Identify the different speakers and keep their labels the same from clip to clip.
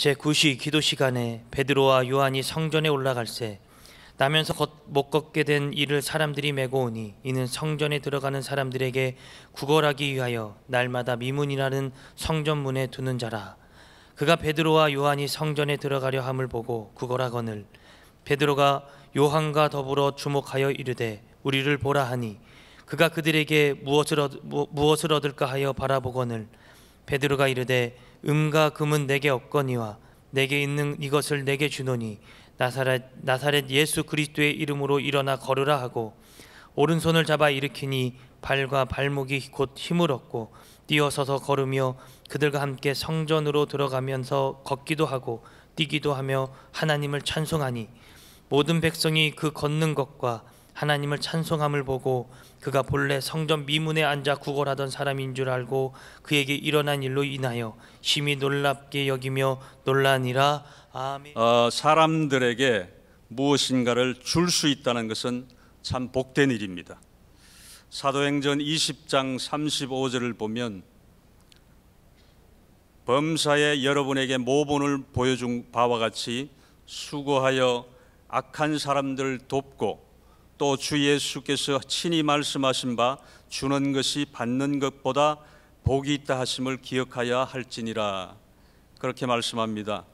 Speaker 1: 제9시 기도 시간에 베드로와 요한이 성전에 올라갈세 나면서 못 걷게 된 이를 사람들이 메고 오니 이는 성전에 들어가는 사람들에게 구걸하기 위하여 날마다 미문이라는 성전문에 두는 자라 그가 베드로와 요한이 성전에 들어가려 함을 보고 구걸하거늘 베드로가 요한과 더불어 주목하여 이르되 우리를 보라 하니 그가 그들에게 무엇을, 얻, 무엇을 얻을까 하여 바라보거늘 베드로가 이르되 음과 금은 내게 없거니와 내게 있는 이것을 내게 주노니 나사렛, 나사렛 예수 그리스도의 이름으로 일어나 걸으라 하고 오른손을 잡아 일으키니 발과 발목이 곧 힘을 얻고 뛰어서서 걸으며 그들과 함께 성전으로 들어가면서 걷기도 하고 뛰기도 하며 하나님을 찬송하니 모든 백성이 그 걷는 것과 하나님을 찬송함을 보고 그가 본래 성전 미문에 앉아 구걸하던 사람인 줄 알고 그에게 일어난 일로 인하여 심히 놀랍게 여기며 놀라니라 아멘.
Speaker 2: 어, 사람들에게 무엇인가를 줄 수 있다는 것은 참 복된 일입니다. 사도행전 20장 35절을 보면 범사에 여러분에게 모본을 보여준 바와 같이 수고하여 악한 사람들 돕고 또주 예수께서 친히 말씀하신 바 주는 것이 받는 것보다 복이 있다 하심을 기억하여야 할지니라 그렇게 말씀합니다.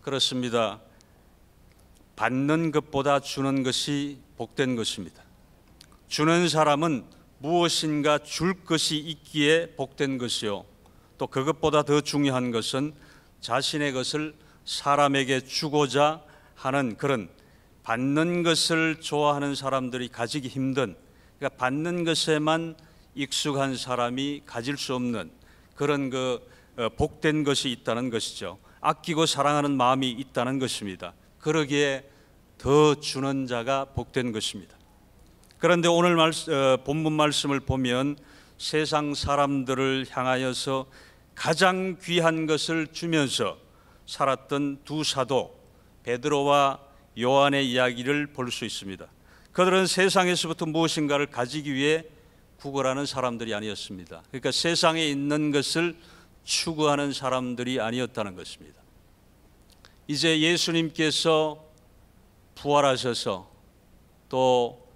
Speaker 2: 그렇습니다. 받는 것보다 주는 것이 복된 것입니다. 주는 사람은 무엇인가 줄 것이 있기에 복된 것이요. 또 그것보다 더 중요한 것은 자신의 것을 사람에게 주고자 하는 그런 받는 것을 좋아하는 사람들이 가지기 힘든 그러니까 받는 것에만 익숙한 사람이 가질 수 없는 그런 그 어, 복된 것이 있다는 것이죠. 아끼고 사랑하는 마음이 있다는 것입니다. 그러기에 더 주는 자가 복된 것입니다. 그런데 오늘 말씀, 어, 본문 말씀을 보면 세상 사람들을 향하여서 가장 귀한 것을 주면서 살았던 두 사도 베드로와 요한의 이야기를 볼 수 있습니다. 그들은 세상에서부터 무엇인가를 가지기 위해 구걸하는 사람들이 아니었습니다. 그러니까 세상에 있는 것을 추구하는 사람들이 아니었다는 것입니다. 이제 예수님께서 부활하셔서 또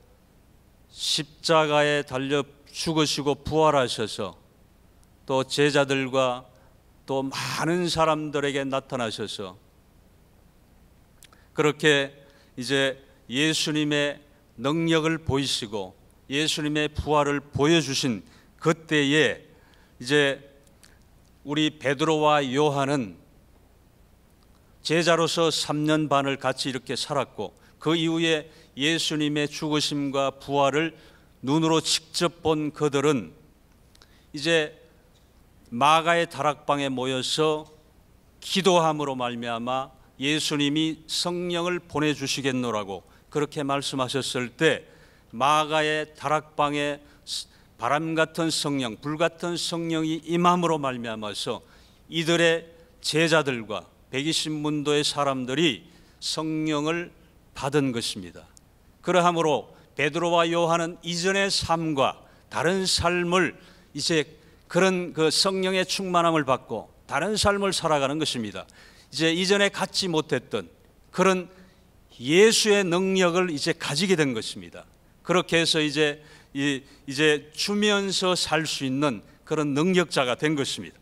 Speaker 2: 십자가에 달려 죽으시고 부활하셔서 또 제자들과 또 많은 사람들에게 나타나셔서 그렇게 이제 예수님의 능력을 보이시고 예수님의 부활을 보여주신 그때에 이제 우리 베드로와 요한은 제자로서 3년 반을 같이 이렇게 살았고 그 이후에 예수님의 죽으심과 부활을 눈으로 직접 본 그들은 이제 마가의 다락방에 모여서 기도함으로 말미암아 예수님이 성령을 보내주시겠노라고 그렇게 말씀하셨을 때 마가의 다락방에 바람 같은 성령, 불 같은 성령이 임함으로 말미암아서 이들의 제자들과 120문도의 사람들이 성령을 받은 것입니다. 그러함으로 베드로와 요한은 이전의 삶과 다른 삶을 이제 그런 그 성령의 충만함을 받고 다른 삶을 살아가는 것입니다. 이제 이전에 갖지 못했던 그런 예수의 능력을 이제 가지게 된 것입니다. 그렇게 해서 이제 이제 주면서 살 수 있는 그런 능력자가 된 것입니다.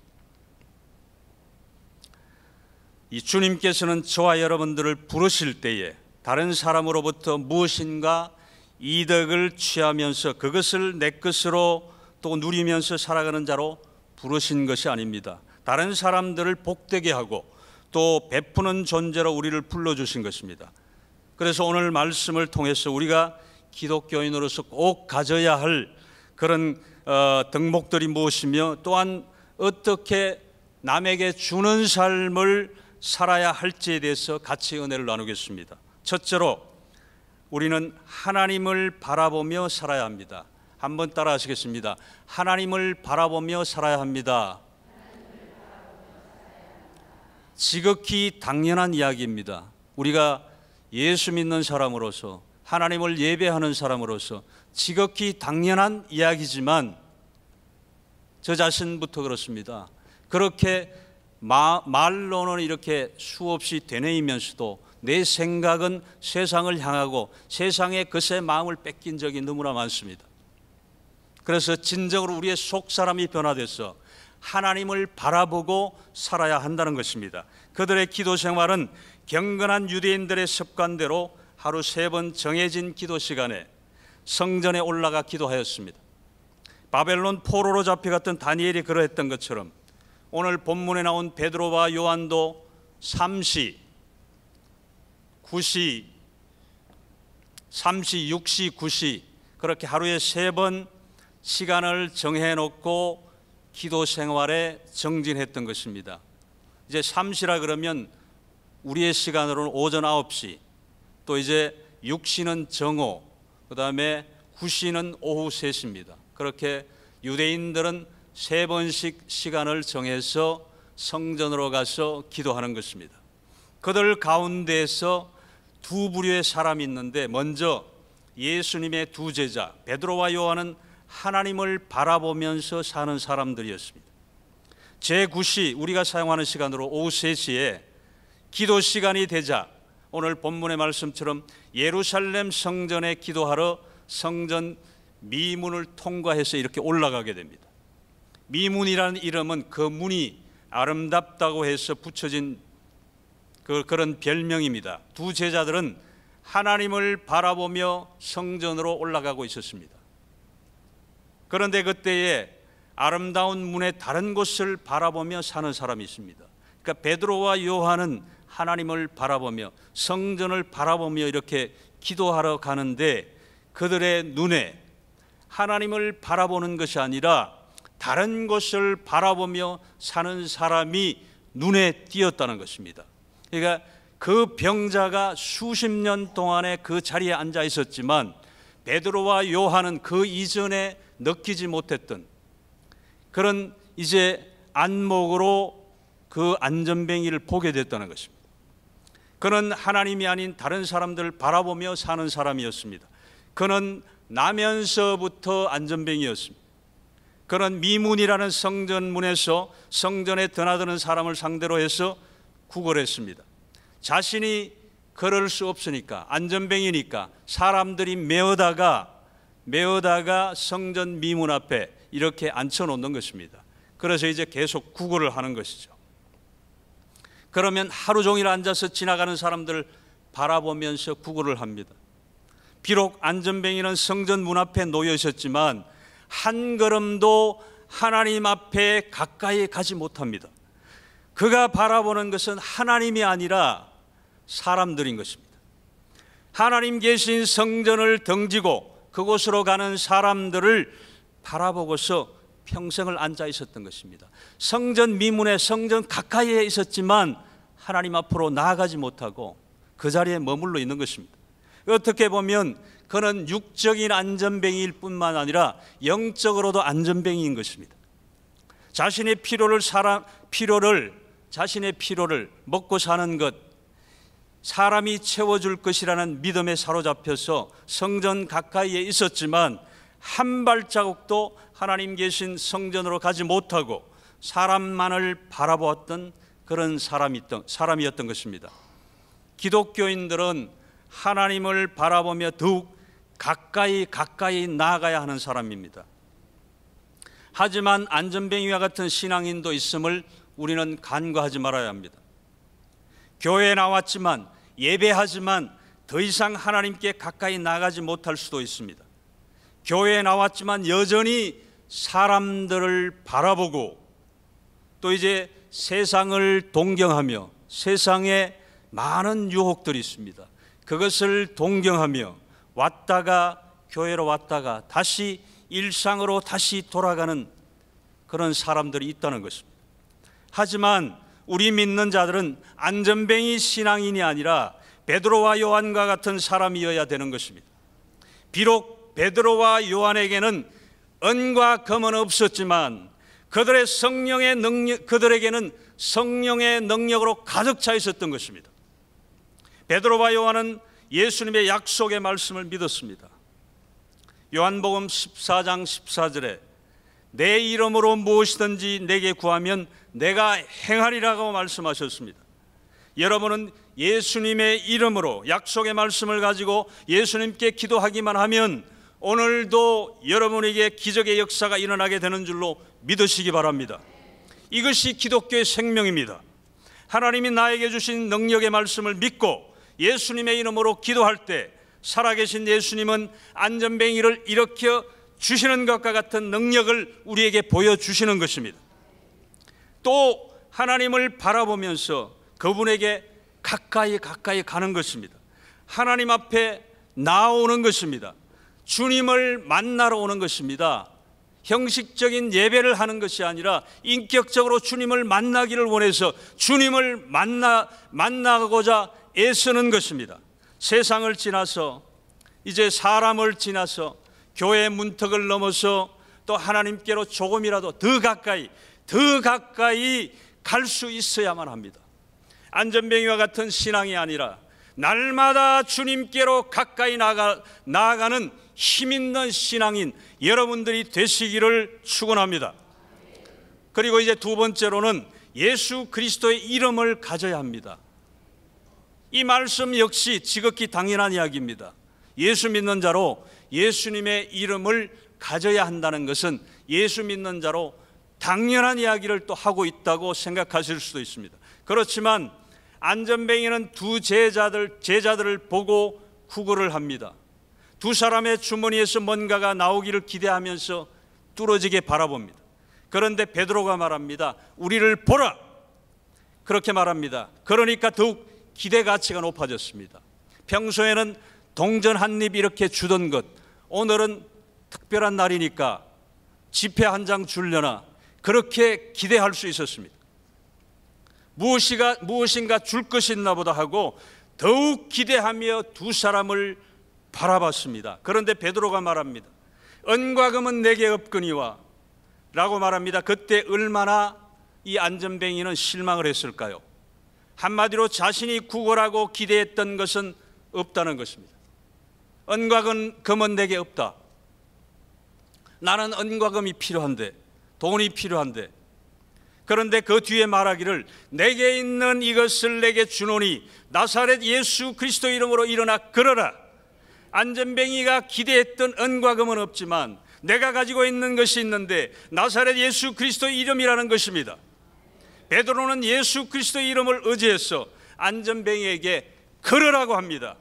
Speaker 2: 이 주님께서는 저와 여러분들을 부르실 때에 다른 사람으로부터 무엇인가 이득을 취하면서 그것을 내 것으로 또 누리면서 살아가는 자로 부르신 것이 아닙니다. 다른 사람들을 복되게 하고 또 베푸는 존재로 우리를 불러주신 것입니다. 그래서 오늘 말씀을 통해서 우리가 기독교인으로서 꼭 가져야 할 그런 어, 덕목들이 무엇이며 또한 어떻게 남에게 주는 삶을 살아야 할지에 대해서 같이 은혜를 나누겠습니다. 첫째로 우리는 하나님을 바라보며 살아야 합니다. 한번 따라 하시겠습니다. 하나님을 바라보며 살아야 합니다. 지극히 당연한 이야기입니다. 우리가 예수 믿는 사람으로서 하나님을 예배하는 사람으로서 지극히 당연한 이야기지만 저 자신부터 그렇습니다. 그렇게 마, 말로는 이렇게 수없이 되뇌이면서도 내 생각은 세상을 향하고 세상의 것에 마음을 뺏긴 적이 너무나 많습니다. 그래서 진정으로 우리의 속 사람이 변화돼서 하나님을 바라보고 살아야 한다는 것입니다. 그들의 기도 생활은 경건한 유대인들의 습관대로 하루 세 번 정해진 기도 시간에 성전에 올라가 기도하였습니다. 바벨론 포로로 잡혀갔던 다니엘이 그러했던 것처럼 오늘 본문에 나온 베드로와 요한도 3시, 9시, 3시, 6시, 9시 그렇게 하루에 세 번 시간을 정해 놓고 기도 생활에 정진했던 것입니다. 이제 3시라 그러면 우리의 시간으로는 오전 9시, 또 이제 6시는 정오, 그 다음에 9시는 오후 3시입니다. 그렇게 유대인들은 세 번씩 시간을 정해서 성전으로 가서 기도하는 것입니다. 그들 가운데에서 두 부류의 사람이 있는데 먼저 예수님의 두 제자 베드로와 요한은 하나님을 바라보면서 사는 사람들이었습니다. 제9시 우리가 사용하는 시간으로 오후 3시에 기도 시간이 되자 오늘 본문의 말씀처럼 예루살렘 성전에 기도하러 성전 미문을 통과해서 이렇게 올라가게 됩니다. 미문이라는 이름은 그 문이 아름답다고 해서 붙여진 그, 그런 별명입니다. 두 제자들은 하나님을 바라보며 성전으로 올라가고 있었습니다. 그런데 그때에 아름다운 문의 다른 곳을 바라보며 사는 사람이 있습니다. 그러니까 베드로와 요한은 하나님을 바라보며 성전을 바라보며 이렇게 기도하러 가는데 그들의 눈에 하나님을 바라보는 것이 아니라 다른 것을 바라보며 사는 사람이 눈에 띄었다는 것입니다. 그러니까 그 병자가 수십 년 동안에 그 자리에 앉아 있었지만 베드로와 요한은 그 이전에 느끼지 못했던 그런 이제 안목으로 그 안전뱅이를 보게 됐다는 것입니다. 그는 하나님이 아닌 다른 사람들을 바라보며 사는 사람이었습니다. 그는 나면서부터 안전뱅이였습니다. 그는 미문이라는 성전문에서 성전에 드나드는 사람을 상대로 해서 구걸했습니다. 자신이 그럴 수 없으니까 안전뱅이니까 사람들이 메어다가 메어다가 성전 미문 앞에 이렇게 앉혀놓는 것입니다. 그래서 이제 계속 구걸을 하는 것이죠. 그러면 하루 종일 앉아서 지나가는 사람들을 바라보면서 구걸을 합니다. 비록 안전뱅이는 성전 문 앞에 놓여 있었지만 한 걸음도 하나님 앞에 가까이 가지 못합니다. 그가 바라보는 것은 하나님이 아니라 사람들인 것입니다. 하나님 계신 성전을 등지고 그곳으로 가는 사람들을 바라보고서 평생을 앉아 있었던 것입니다. 성전 미문에 성전 가까이에 있었지만 하나님 앞으로 나아가지 못하고 그 자리에 머물러 있는 것입니다. 어떻게 보면 그는 육적인 안전뱅이일 뿐만 아니라 영적으로도 안전뱅이인 것입니다. 자신의 필요를 사람 필요를 자신의 필요를 먹고 사는 것 사람이 채워줄 것이라는 믿음에 사로잡혀서 성전 가까이에 있었지만 한 발자국도 하나님 계신 성전으로 가지 못하고 사람만을 바라보았던 그런 사람이었던, 사람이었던 것입니다. 기독교인들은 하나님을 바라보며 더욱 가까이 가까이 나아가야 하는 사람입니다. 하지만 안전뱅이와 같은 신앙인도 있음을 우리는 간과하지 말아야 합니다. 교회에 나왔지만 예배하지만 더 이상 하나님께 가까이 나가지 못할 수도 있습니다. 교회에 나왔지만 여전히 사람들을 바라보고 또 이제 세상을 동경하며 세상에 많은 유혹들이 있습니다. 그것을 동경하며 왔다가 교회로 왔다가 다시 일상으로 다시 돌아가는 그런 사람들이 있다는 것입니다. 하지만 우리 믿는 자들은 안전뱅이 신앙인이 아니라 베드로와 요한과 같은 사람이어야 되는 것입니다. 비록 베드로와 요한에게는 은과 검은 없었지만 그들의 성령의 능력 그들에게는 성령의 능력으로 가득 차 있었던 것입니다. 베드로와 요한은 예수님의 약속의 말씀을 믿었습니다. 요한복음 14장 14절에 내 이름으로 무엇이든지 내게 구하면 내가 행하리라고 말씀하셨습니다. 여러분은 예수님의 이름으로 약속의 말씀을 가지고 예수님께 기도하기만 하면 오늘도 여러분에게 기적의 역사가 일어나게 되는 줄로 믿으시기 바랍니다. 이것이 기독교의 생명입니다. 하나님이 나에게 주신 능력의 말씀을 믿고 예수님의 이름으로 기도할 때 살아계신 예수님은 안전뱅이를 일으켜 주시는 것과 같은 능력을 우리에게 보여주시는 것입니다. 또 하나님을 바라보면서 그분에게 가까이 가까이 가는 것입니다. 하나님 앞에 나오는 것입니다. 주님을 만나러 오는 것입니다. 형식적인 예배를 하는 것이 아니라 인격적으로 주님을 만나기를 원해서 주님을 만나 만나고자 애쓰는 것입니다. 세상을 지나서 이제 사람을 지나서 교회 문턱을 넘어서 또 하나님께로 조금이라도 더 가까이 더 가까이 갈 수 있어야만 합니다. 안전병이와 같은 신앙이 아니라 날마다 주님께로 가까이 나가, 나아가는 힘 있는 신앙인 여러분들이 되시기를 축원합니다. 그리고 이제 두 번째로는 예수 그리스도의 이름을 가져야 합니다. 이 말씀 역시 지극히 당연한 이야기입니다. 예수 믿는 자로 예수님의 이름을 가져야 한다는 것은 예수 믿는 자로 당연한 이야기를 또 하고 있다고 생각하실 수도 있습니다. 그렇지만 안전뱅이는 두 제자들 제자들을 보고 구걸을 합니다. 두 사람의 주머니에서 뭔가가 나오기를 기대하면서 뚫어지게 바라봅니다. 그런데 베드로가 말합니다. 우리를 보라. 그렇게 말합니다. 그러니까 더욱 기대 가치가 높아졌습니다. 평소에는 동전 한 입 이렇게 주던 것 오늘은 특별한 날이니까 지폐 한장 줄려나 그렇게 기대할 수 있었습니다. 무엇이가, 무엇인가 줄 것이 있나 보다 하고 더욱 기대하며 두 사람을 바라봤습니다. 그런데 베드로가 말합니다. 은과 금은 내게 없거니와 라고 말합니다. 그때 얼마나 이 안전뱅이는 실망을 했을까요? 한마디로 자신이 구걸하고 기대했던 것은 없다는 것입니다. 은과 금, 은 내게 없다. 나는 은과 금이 필요한데 돈이 필요한데 그런데 그 뒤에 말하기를 내게 있는 이것을 내게 주노니 나사렛 예수 그리스도 이름으로 일어나 걸어라 안전뱅이가 기대했던 은과금은 없지만 내가 가지고 있는 것이 있는데 나사렛 예수 그리스도 이름이라는 것입니다 베드로는 예수 그리스도 이름을 의지해서 안전뱅이에게 걸으라고 합니다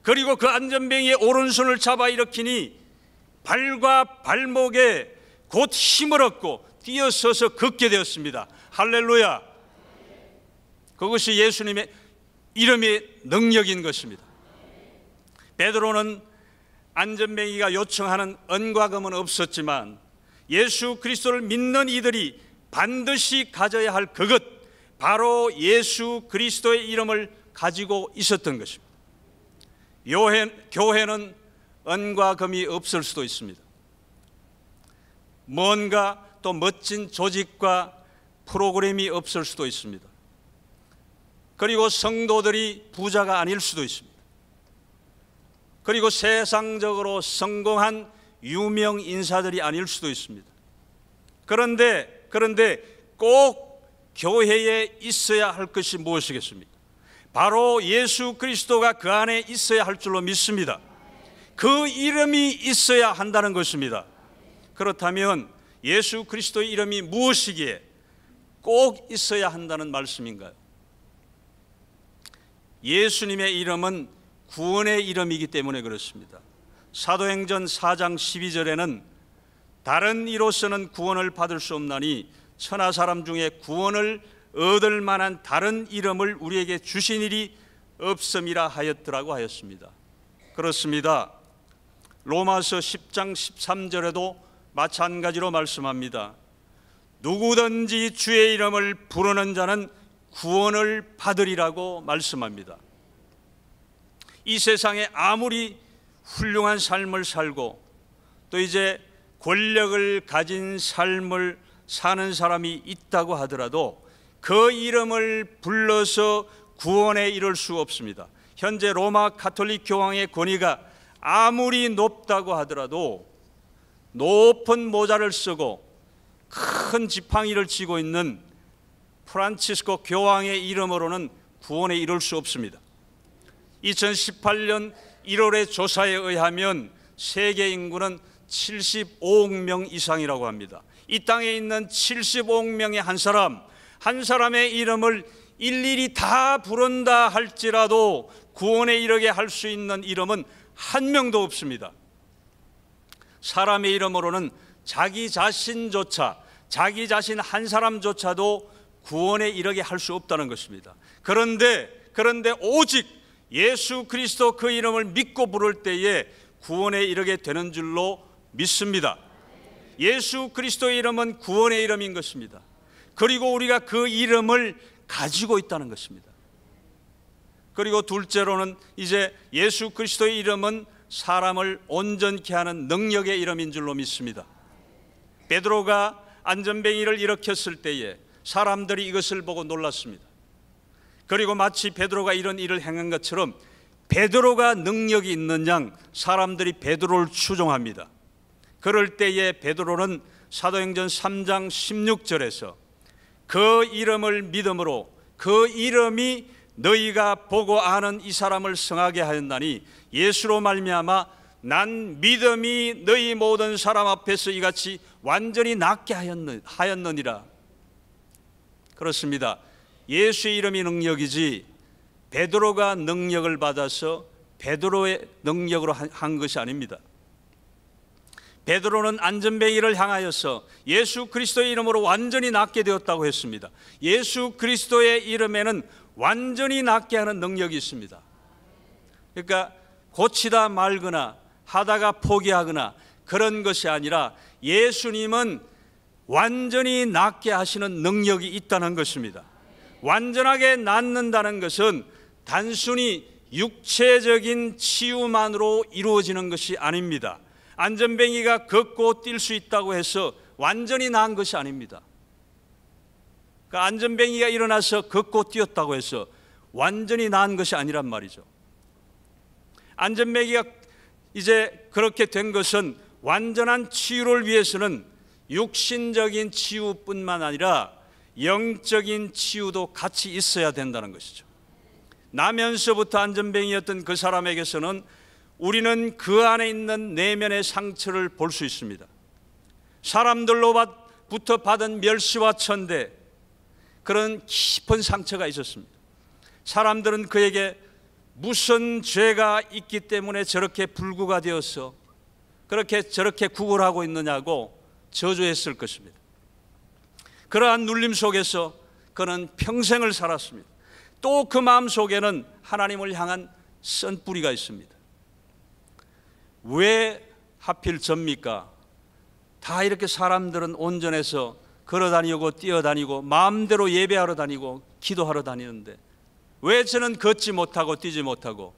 Speaker 2: 그리고 그 안전뱅이의 오른손을 잡아 일으키니 발과 발목에 곧 힘을 얻고 뛰어서서 걷게 되었습니다. 할렐루야. 그것이 예수님의 이름의 능력인 것입니다. 베드로는 안전뱅이가 요청하는 은과금은 없었지만 예수 그리스도를 믿는 이들이 반드시 가져야 할 그것 바로 예수 그리스도의 이름을 가지고 있었던 것입니다. 교회는 은과 금이 없을 수도 있습니다. 뭔가 또 멋진 조직과 프로그램이 없을 수도 있습니다. 그리고 성도들이 부자가 아닐 수도 있습니다. 그리고 세상적으로 성공한 유명 인사들이 아닐 수도 있습니다. 그런데 그런데 꼭 교회에 있어야 할 것이 무엇이겠습니까? 바로 예수 그리스도가 그 안에 있어야 할 줄로 믿습니다. 그 이름이 있어야 한다는 것입니다. 그렇다면 예수 그리스도의 이름이 무엇이기에 꼭 있어야 한다는 말씀인가요? 예수님의 이름은 구원의 이름이기 때문에 그렇습니다. 사도행전 4장 12절에는 다른 이로서는 구원을 받을 수 없나니 천하 사람 중에 구원을 얻을 만한 다른 이름을 우리에게 주신 일이 없음이라 하였더라고 하였습니다. 그렇습니다. 로마서 10장 13절에도 마찬가지로 말씀합니다. 누구든지 주의 이름을 부르는 자는 구원을 받으리라고 말씀합니다. 이 세상에 아무리 훌륭한 삶을 살고 또 이제 권력을 가진 삶을 사는 사람이 있다고 하더라도 그 이름을 불러서 구원에 이를 수 없습니다. 현재 로마 가톨릭 교황의 권위가 아무리 높다고 하더라도 높은 모자를 쓰고 큰 지팡이를 쥐고 있는 프란치스코 교황의 이름으로는 구원에 이룰 수 없습니다. 2018년 1월의 조사에 의하면 세계 인구는 75억 명 이상이라고 합니다. 이 땅에 있는 75억 명의 한 사람, 한 사람의 이름을 일일이 다 부른다 할지라도 구원에 이르게 할 수 있는 이름은 한 명도 없습니다. 사람의 이름으로는 자기 자신조차 자기 자신 한 사람조차도 구원에 이르게 할 수 없다는 것입니다. 그런데 그런데 오직 예수 그리스도 그 이름을 믿고 부를 때에 구원에 이르게 되는 줄로 믿습니다. 예수 그리스도의 이름은 구원의 이름인 것입니다. 그리고 우리가 그 이름을 가지고 있다는 것입니다. 그리고 둘째로는 이제 예수 그리스도의 이름은 사람을 온전케 하는 능력의 이름인 줄로 믿습니다. 베드로가 안전뱅이를 일으켰을 때에 사람들이 이것을 보고 놀랐습니다. 그리고 마치 베드로가 이런 일을 행한 것처럼 베드로가 능력이 있는 양 사람들이 베드로를 추종합니다. 그럴 때에 베드로는 사도행전 3장 16절에서 그 이름을 믿음으로 그 이름이 너희가 보고 아는 이 사람을 성하게 하였나니 예수로 말미암아 난 믿음이 너희 모든 사람 앞에서 이같이 완전히 낫게 하였느니라 그렇습니다 예수의 이름이 능력이지 베드로가 능력을 받아서 베드로의 능력으로 한 것이 아닙니다 베드로는 안전뱅이를 향하여서 예수 그리스도의 이름으로 완전히 낫게 되었다고 했습니다. 예수 그리스도의 이름에는 완전히 낫게 하는 능력이 있습니다. 그러니까 고치다 말거나 하다가 포기하거나 그런 것이 아니라 예수님은 완전히 낫게 하시는 능력이 있다는 것입니다. 완전하게 낫는다는 것은 단순히 육체적인 치유만으로 이루어지는 것이 아닙니다. 안전뱅이가 걷고 뛸 수 있다고 해서 완전히 나은 것이 아닙니다. 그 안전뱅이가 일어나서 걷고 그 뛰었다고 해서 완전히 나은 것이 아니란 말이죠. 안전뱅이가 이제 그렇게 된 것은 완전한 치유를 위해서는 육신적인 치유뿐만 아니라 영적인 치유도 같이 있어야 된다는 것이죠. 나면서부터 안전뱅이였던 그 사람에게서는 우리는 그 안에 있는 내면의 상처를 볼 수 있습니다. 사람들로부터 받은 멸시와 천대, 그런 깊은 상처가 있었습니다. 사람들은 그에게 무슨 죄가 있기 때문에 저렇게 불구가 되어서 그렇게 저렇게 구걸하고 있느냐고 저주했을 것입니다. 그러한 눌림 속에서 그는 평생을 살았습니다. 또 그 마음 속에는 하나님을 향한 쓴뿌리가 있습니다. 왜 하필 접니까? 다 이렇게 사람들은 온전해서 걸어다니고 뛰어다니고 마음대로 예배하러 다니고 기도하러 다니는데 왜 저는 걷지 못하고 뛰지 못하고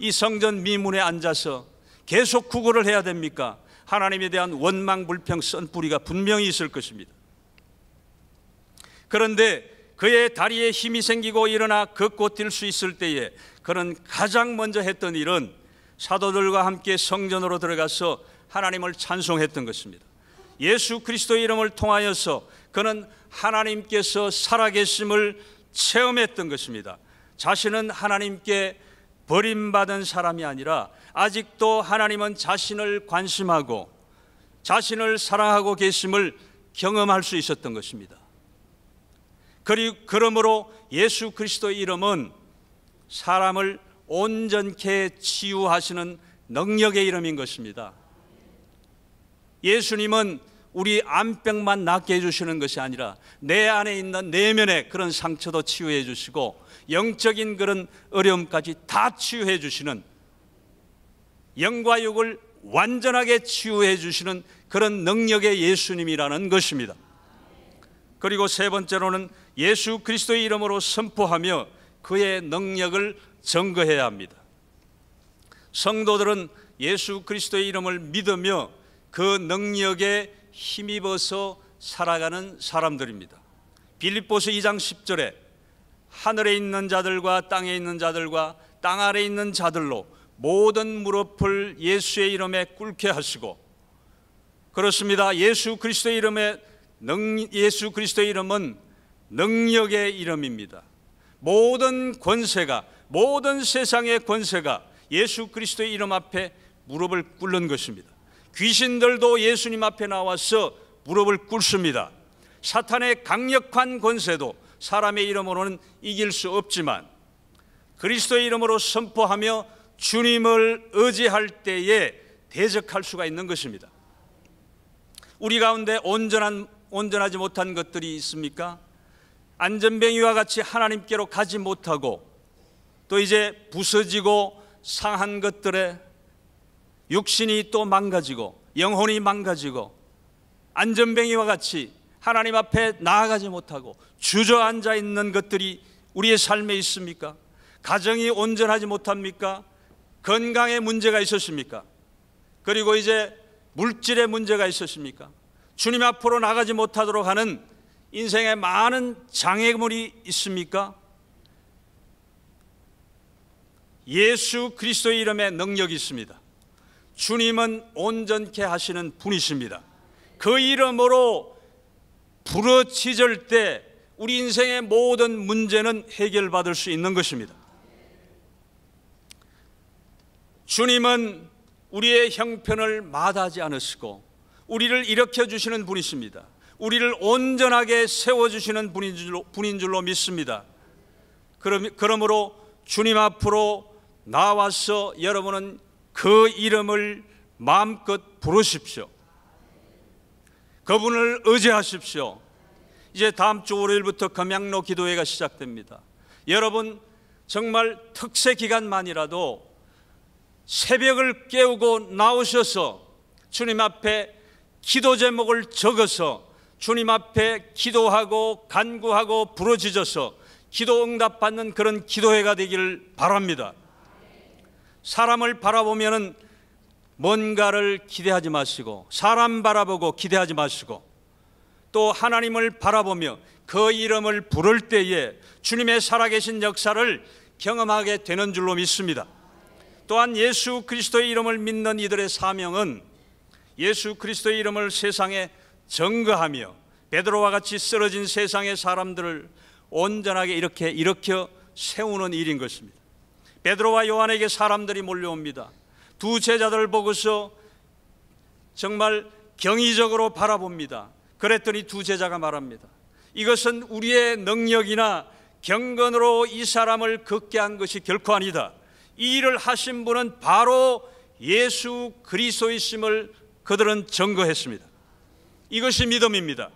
Speaker 2: 이 성전 미문에 앉아서 계속 구걸을 해야 됩니까? 하나님에 대한 원망, 불평, 썬뿌리가 분명히 있을 것입니다. 그런데 그의 다리에 힘이 생기고 일어나 걷고 뛸 수 있을 때에 그는 가장 먼저 했던 일은 사도들과 함께 성전으로 들어가서 하나님을 찬송했던 것입니다. 예수 그리스도의 이름을 통하여서 그는 하나님께서 살아계심을 체험했던 것입니다. 자신은 하나님께 버림받은 사람이 아니라 아직도 하나님은 자신을 관심하고 자신을 사랑하고 계심을 경험할 수 있었던 것입니다. 그리고 그러므로 예수 그리스도의 이름은 사람을 온전케 치유하시는 능력의 이름인 것입니다. 예수님은 우리 암병만 낫게 해주시는 것이 아니라 내 안에 있는 내면의 그런 상처도 치유해 주시고 영적인 그런 어려움까지 다 치유해 주시는 영과 육을 완전하게 치유해 주시는 그런 능력의 예수님이라는 것입니다. 그리고 세 번째로는 예수 그리스도의 이름으로 선포하며 그의 능력을 증거해야 합니다. 성도들은 예수 그리스도의 이름을 믿으며 그 능력에 힘입어서 살아가는 사람들입니다. 빌립보서 2장 10절에 하늘에 있는 자들과 땅에 있는 자들과 땅 아래 있는 자들로 모든 무릎을 예수의 이름에 꿇게 하시고 그렇습니다. 예수 그리스도의 이름에 능, 예수 그리스도의 이름은 능력의 이름입니다. 모든 권세가 모든 세상의 권세가 예수 그리스도의 이름 앞에 무릎을 꿇는 것입니다. 귀신들도 예수님 앞에 나와서 무릎을 꿇습니다. 사탄의 강력한 권세도 사람의 이름으로는 이길 수 없지만 그리스도의 이름으로 선포하며 주님을 의지할 때에 대적할 수가 있는 것입니다. 우리 가운데 온전한 온전하지 못한 것들이 있습니까? 안전뱅이와 같이 하나님께로 가지 못하고 또 이제 부서지고 상한 것들에 육신이 또 망가지고 영혼이 망가지고 안전뱅이와 같이 하나님 앞에 나아가지 못하고 주저앉아 있는 것들이 우리의 삶에 있습니까? 가정이 온전하지 못합니까? 건강에 문제가 있었습니까? 그리고 이제 물질에 문제가 있었습니까? 주님 앞으로 나가지 못하도록 하는 인생에 많은 장애물이 있습니까? 예수 그리스도의 이름에 능력이 있습니다. 주님은 온전케 하시는 분이십니다. 그 이름으로 부르짖을 때 우리 인생의 모든 문제는 해결받을 수 있는 것입니다. 주님은 우리의 형편을 마다하지 않으시고 우리를 일으켜 주시는 분이십니다. 우리를 온전하게 세워 주시는 분인 줄로, 분인 줄로 믿습니다. 그럼, 그러므로 주님 앞으로 나와서 여러분은 그 이름을 마음껏 부르십시오. 그분을 의지하십시오. 이제 다음 주 월요일부터 금양로 기도회가 시작됩니다. 여러분 정말 특세 기간만이라도 새벽을 깨우고 나오셔서 주님 앞에 기도 제목을 적어서 주님 앞에 기도하고 간구하고 부르짖어서 기도 응답받는 그런 기도회가 되기를 바랍니다. 사람을 바라보면은 뭔가를 기대하지 마시고 사람 바라보고 기대하지 마시고 또 하나님을 바라보며 그 이름을 부를 때에 주님의 살아계신 역사를 경험하게 되는 줄로 믿습니다. 또한 예수 그리스도의 이름을 믿는 이들의 사명은 예수 그리스도의 이름을 세상에 증거하며 베드로와 같이 쓰러진 세상의 사람들을 온전하게 이렇게 일으켜 세우는 일인 것입니다. 베드로와 요한에게 사람들이 몰려옵니다. 두 제자들을 보고서 정말 경이적으로 바라봅니다. 그랬더니 두 제자가 말합니다. 이것은 우리의 능력이나 경건으로 이 사람을 걷게 한 것이 결코 아니다. 이 일을 하신 분은 바로 예수 그리스도이심을 그들은 증거했습니다. 이것이 믿음입니다.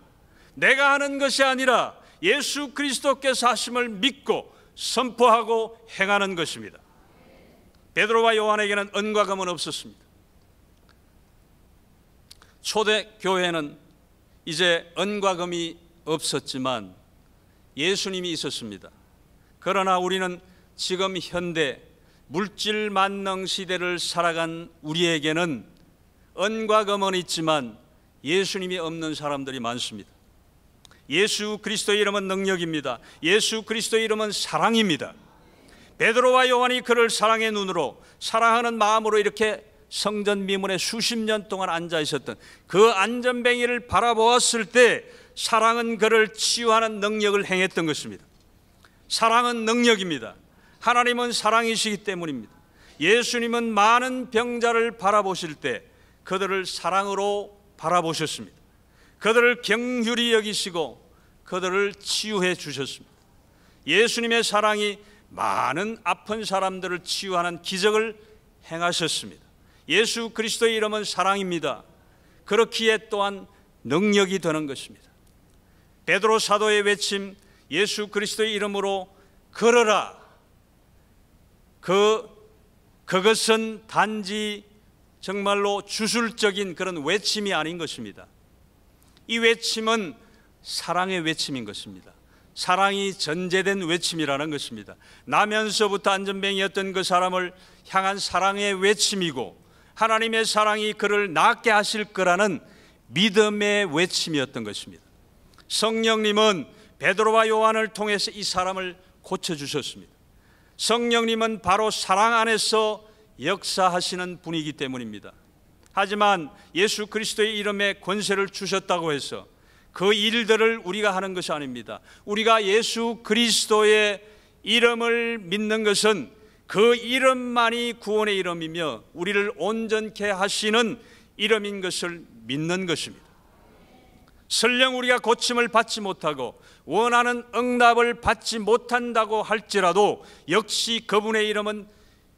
Speaker 2: 내가 하는 것이 아니라 예수 그리스도께서 하심을 믿고 선포하고 행하는 것입니다. 베드로와 요한에게는 은과 감은 없었습니다. 초대 교회는 이제 은과 금이 없었지만 예수님이 있었습니다. 그러나 우리는 지금 현대 물질 만능 시대를 살아간 우리에게는 은과 금은 있지만 예수님이 없는 사람들이 많습니다. 예수 그리스도의 이름은 능력입니다. 예수 그리스도의 이름은 사랑입니다. 베드로와 요한이 그를 사랑의 눈으로 사랑하는 마음으로 이렇게 성전 미문에 수십 년 동안 앉아 있었던 그 안전뱅이를 바라보았을 때 사랑은 그를 치유하는 능력을 행했던 것입니다. 사랑은 능력입니다. 하나님은 사랑이시기 때문입니다. 예수님은 많은 병자를 바라보실 때 그들을 사랑으로 바라보셨습니다. 그들을 경휼히 여기시고 그들을 치유해 주셨습니다. 예수님의 사랑이 많은 아픈 사람들을 치유하는 기적을 행하셨습니다. 예수 그리스도의 이름은 사랑입니다. 그렇기에 또한 능력이 되는 것입니다. 베드로 사도의 외침 예수 그리스도의 이름으로 걸어라. 그 그것은 단지 정말로 주술적인 그런 외침이 아닌 것입니다. 이 외침은 사랑의 외침인 것입니다. 사랑이 전제된 외침이라는 것입니다. 나면서부터 안전뱅이였던 그 사람을 향한 사랑의 외침이고 하나님의 사랑이 그를 낫게 하실 거라는 믿음의 외침이었던 것입니다. 성령님은 베드로와 요한을 통해서 이 사람을 고쳐 주셨습니다. 성령님은 바로 사랑 안에서 역사하시는 분이기 때문입니다. 하지만 예수 그리스도의 이름에 권세를 주셨다고 해서 그 일들을 우리가 하는 것이 아닙니다. 우리가 예수 그리스도의 이름을 믿는 것은 그 이름만이 구원의 이름이며 우리를 온전케 하시는 이름인 것을 믿는 것입니다. 설령 우리가 고침을 받지 못하고 원하는 응답을 받지 못한다고 할지라도 역시 그분의 이름은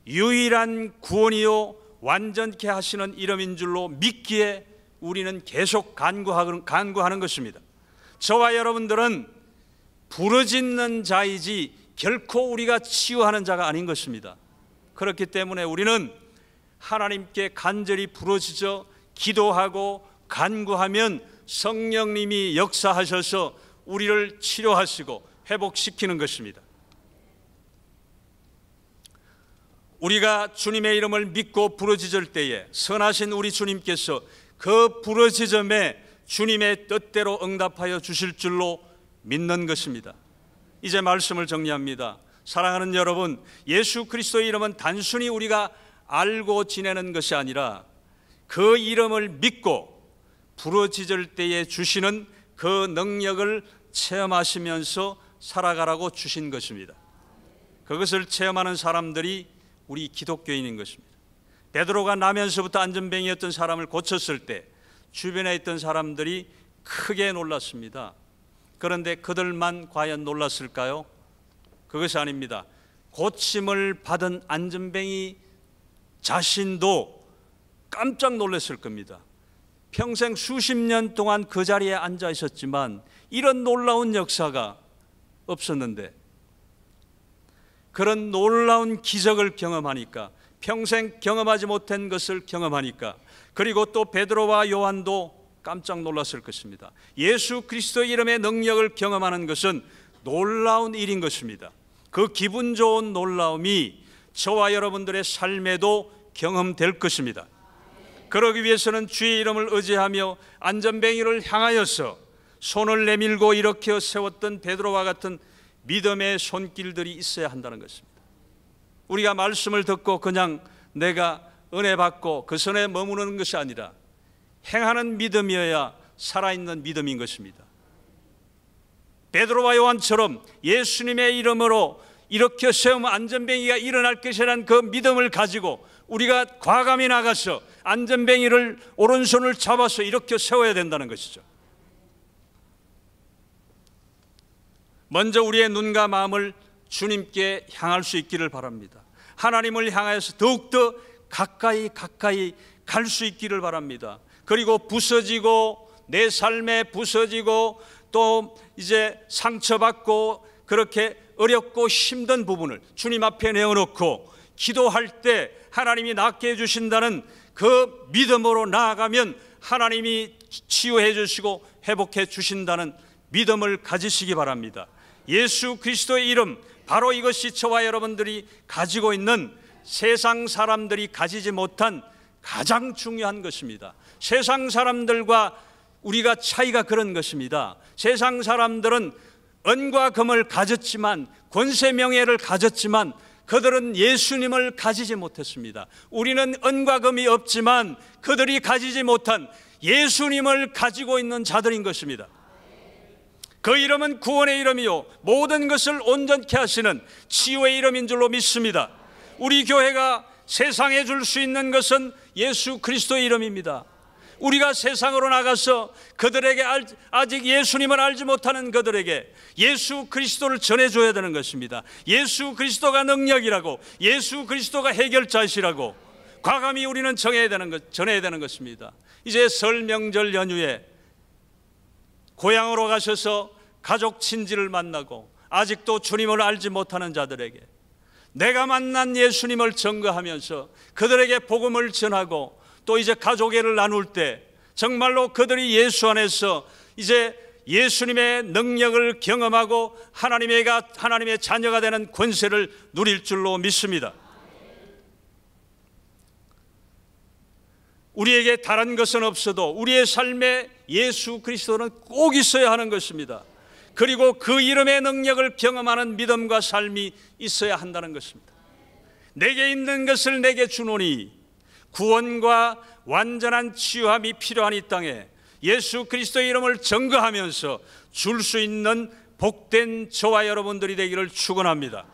Speaker 2: 유일한 구원이요 완전케 하시는 이름인 줄로 믿기에 우리는 계속 간구하는 것입니다. 저와 여러분들은 부르짖는 자이지 결코 우리가 치유하는 자가 아닌 것입니다. 그렇기 때문에 우리는 하나님께 간절히 부르짖어 기도하고 간구하면 성령님이 역사하셔서 우리를 치료하시고 회복시키는 것입니다. 우리가 주님의 이름을 믿고 부르짖을 때에 선하신 우리 주님께서 그 부르짖음에 주님의 뜻대로 응답하여 주실 줄로 믿는 것입니다. 이제 말씀을 정리합니다. 사랑하는 여러분, 예수 그리스도의 이름은 단순히 우리가 알고 지내는 것이 아니라 그 이름을 믿고 부르짖을 때에 주시는 그 능력을 체험하시면서 살아가라고 주신 것입니다. 그것을 체험하는 사람들이 우리 기독교인인 것입니다. 베드로가 나면서부터 안전뱅이였던 사람을 고쳤을 때 주변에 있던 사람들이 크게 놀랐습니다. 그런데 그들만 과연 놀랐을까요? 그것이 아닙니다. 고침을 받은 안전뱅이 자신도 깜짝 놀랐을 겁니다. 평생 수십 년 동안 그 자리에 앉아 있었지만 이런 놀라운 역사가 없었는데 그런 놀라운 기적을 경험하니까 평생 경험하지 못한 것을 경험하니까 그리고 또 베드로와 요한도 깜짝 놀랐을 것입니다. 예수 그리스도 이름의 능력을 경험하는 것은 놀라운 일인 것입니다. 그 기분 좋은 놀라움이 저와 여러분들의 삶에도 경험될 것입니다. 그러기 위해서는 주의 이름을 의지하며 안전뱅이를 향하여서 손을 내밀고 일으켜 세웠던 베드로와 같은 믿음의 손길들이 있어야 한다는 것입니다. 우리가 말씀을 듣고 그냥 내가 은혜 받고 그 선에 머무르는 것이 아니라 행하는 믿음이어야 살아있는 믿음인 것입니다. 베드로와 요한처럼 예수님의 이름으로 이렇게 세움 안전뱅이가 일어날 것이라는 그 믿음을 가지고 우리가 과감히 나가서 안전뱅이를 오른손을 잡아서 이렇게 세워야 된다는 것이죠. 먼저 우리의 눈과 마음을 주님께 향할 수 있기를 바랍니다. 하나님을 향해서 더욱더 가까이 가까이 갈 수 있기를 바랍니다. 그리고 부서지고 내 삶에 부서지고 또 이제 상처받고 그렇게 어렵고 힘든 부분을 주님 앞에 내어놓고 기도할 때 하나님이 낫게 해주신다는 그 믿음으로 나아가면 하나님이 치유해 주시고 회복해 주신다는 믿음을 가지시기 바랍니다. 예수 그리스도의 이름 바로 이것이 저와 여러분들이 가지고 있는 세상 사람들이 가지지 못한 가장 중요한 것입니다. 세상 사람들과 우리가 차이가 그런 것입니다. 세상 사람들은 은과 금을 가졌지만 권세 명예를 가졌지만 그들은 예수님을 가지지 못했습니다. 우리는 은과 금이 없지만 그들이 가지지 못한 예수님을 가지고 있는 자들인 것입니다. 그 이름은 구원의 이름이요 모든 것을 온전케 하시는 치유의 이름인 줄로 믿습니다. 우리 교회가 세상에 줄 수 있는 것은 예수 그리스도의 이름입니다. 우리가 세상으로 나가서 그들에게 아직 예수님을 알지 못하는 그들에게 예수 그리스도를 전해줘야 되는 것입니다. 예수 그리스도가 능력이라고 예수 그리스도가 해결자시라고 과감히 우리는 정해야 되는 것, 전해야 되는 것입니다. 이제 설명절 연휴에 고향으로 가셔서 가족 친지를 만나고 아직도 주님을 알지 못하는 자들에게 내가 만난 예수님을 증거하면서 그들에게 복음을 전하고 또 이제 가족애를 나눌 때 정말로 그들이 예수 안에서 이제 예수님의 능력을 경험하고 하나님의 하나님의 자녀가 되는 권세를 누릴 줄로 믿습니다. 우리에게 다른 것은 없어도 우리의 삶에 예수 그리스도는 꼭 있어야 하는 것입니다. 그리고 그 이름의 능력을 경험하는 믿음과 삶이 있어야 한다는 것입니다. 내게 있는 것을 내게 주노니 구원과 완전한 치유함이 필요한 이 땅에 예수 그리스도의 이름을 증거하면서 줄 수 있는 복된 저와 여러분들이 되기를 축원합니다.